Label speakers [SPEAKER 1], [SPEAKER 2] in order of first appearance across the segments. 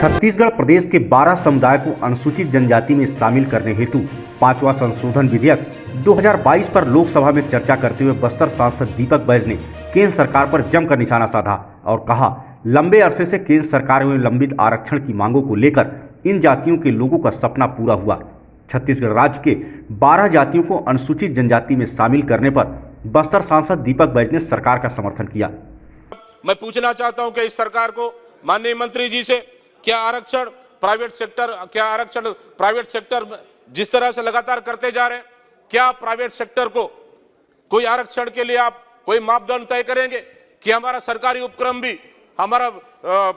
[SPEAKER 1] छत्तीसगढ़ प्रदेश के 12 समुदाय को अनुसूचित जनजाति में शामिल करने हेतु पांचवा संशोधन विधेयक 2022 पर लोकसभा में चर्चा करते हुए बस्तर सांसद दीपक बैज ने केंद्र सरकार पर जमकर निशाना साधा और कहा लंबे अरसे से केंद्र सरकार में लंबित आरक्षण की मांगों को लेकर इन जातियों के लोगों का सपना पूरा हुआ छत्तीसगढ़ राज्य के बारह जातियों को अनुसूचित जनजाति में शामिल करने पर बस्तर सांसद दीपक बैज ने सरकार का समर्थन किया
[SPEAKER 2] मैं पूछना चाहता हूँ की इस सरकार को माननीय मंत्री जी से क्या आरक्षण प्राइवेट सेक्टर क्या आरक्षण प्राइवेट सेक्टर जिस तरह से लगातार करते जा रहे हैं क्या प्राइवेट सेक्टर को कोई आरक्षण के लिए आप कोई मापदंड तय करेंगे कि हमारा सरकारी उपक्रम भी हमारा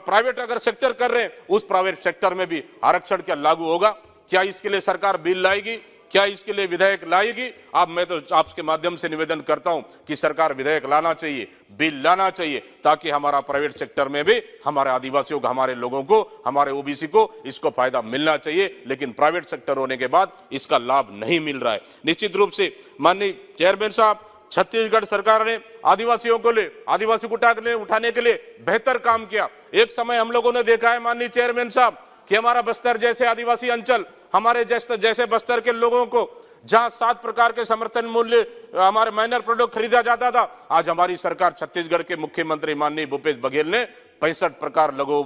[SPEAKER 2] प्राइवेट अगर सेक्टर कर रहे हैं उस प्राइवेट सेक्टर में भी आरक्षण क्या लागू होगा क्या इसके लिए सरकार बिल लाएगी क्या इसके लिए विधेयक लाएगी आप मैं तो आपके माध्यम से निवेदन करता हूं कि सरकार विधेयक लाना चाहिए बिल लाना चाहिए ताकि हमारा प्राइवेट सेक्टर में भी हमारे आदिवासियों को हमारे लोगों को हमारे ओबीसी को इसको फायदा मिलना चाहिए लेकिन प्राइवेट सेक्टर होने के बाद इसका लाभ नहीं मिल रहा है निश्चित रूप से माननीय चेयरमैन साहब छत्तीसगढ़ सरकार ने आदिवासियों को ले आदिवासी उठाने उठाने के लिए बेहतर काम किया एक समय हम लोगों ने देखा है माननीय चेयरमैन साहब कि हमारा बस्तर जैसे आदिवासी अंचल हमारे जैसे जैसे बस्तर के लोगों को जहां सात प्रकार के समर्थन मूल्य हमारे माइनर प्रोडक्ट खरीदा जाता था आज हमारी सरकार छत्तीसगढ़ के मुख्यमंत्री माननीय भूपेश बघेल ने पैंसठ प्रकार लघु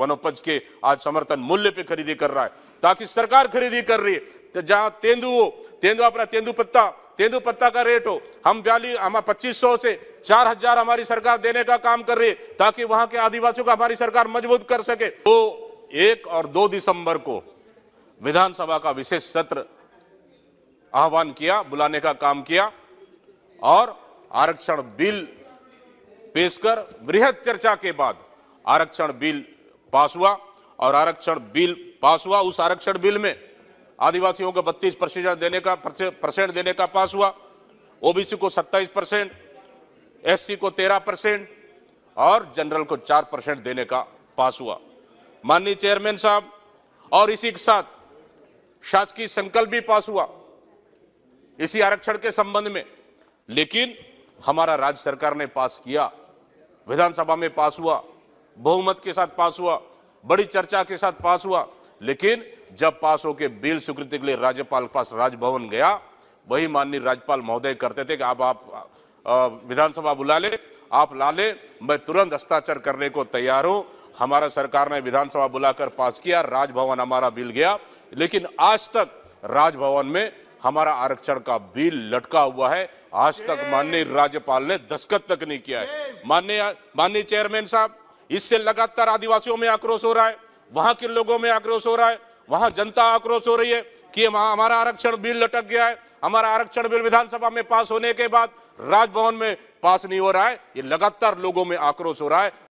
[SPEAKER 2] वनोपज के आज समर्थन मूल्य पे खरीदी कर रहा है ताकि सरकार खरीदी कर रही है तो जहाँ तेंदु हो तेंदु अपना तेंदु पत्ता तेंदु पत्ता का रेट हो हम बयाली हम पच्चीस सौ से चार हजार हमारी सरकार देने का काम कर रही है ताकि वहां के आदिवासियों का हमारी सरकार मजबूत कर सके तो एक और दो दिसंबर को विधानसभा का विशेष सत्र आह्वान किया बुलाने का काम किया और आरक्षण बिल पेश कर वृहद चर्चा के बाद आरक्षण बिल पास हुआ और आरक्षण बिल पास हुआ उस आरक्षण बिल में आदिवासियों को 32 प्रतिशत देने का परसेंट देने का पास हुआ ओबीसी को 27 परसेंट एस को 13 परसेंट और जनरल को 4 परसेंट देने का पास हुआ माननीय चेयरमैन साहब और इसी के साथ शासकीय संकल्प भी पास हुआ इसी आरक्षण के संबंध में लेकिन हमारा राज्य सरकार ने पास किया विधानसभा में पास हुआ बहुमत के साथ पास हुआ बड़ी चर्चा के साथ पास हुआ लेकिन जब पास होकर बिल स्वीकृति के लिए राज्यपाल के पास राजभवन गया वही माननीय राज्यपाल महोदय करते थे कि आप आप विधानसभा बुला ले आप ला लें मैं तुरंत हस्ताक्षर करने को तैयार हूं हमारा सरकार ने विधानसभा बुलाकर पास किया राजभवन हमारा बिल गया लेकिन आज तक राजभवन में हमारा आरक्षण का बिल लटका हुआ है आज तक माननीय राज्यपाल ने दस्खत तक नहीं किया है माननीय माननीय चेयरमैन साहब इससे लगातार आदिवासियों में आक्रोश हो रहा है वहां के लोगों में आक्रोश हो रहा है वहां जनता आक्रोश हो रही है कि हमारा आरक्षण बिल लटक गया है हमारा आरक्षण बिल विधानसभा में पास होने के बाद राजभवन में पास नहीं हो रहा है ये लगातार लोगों में आक्रोश हो रहा है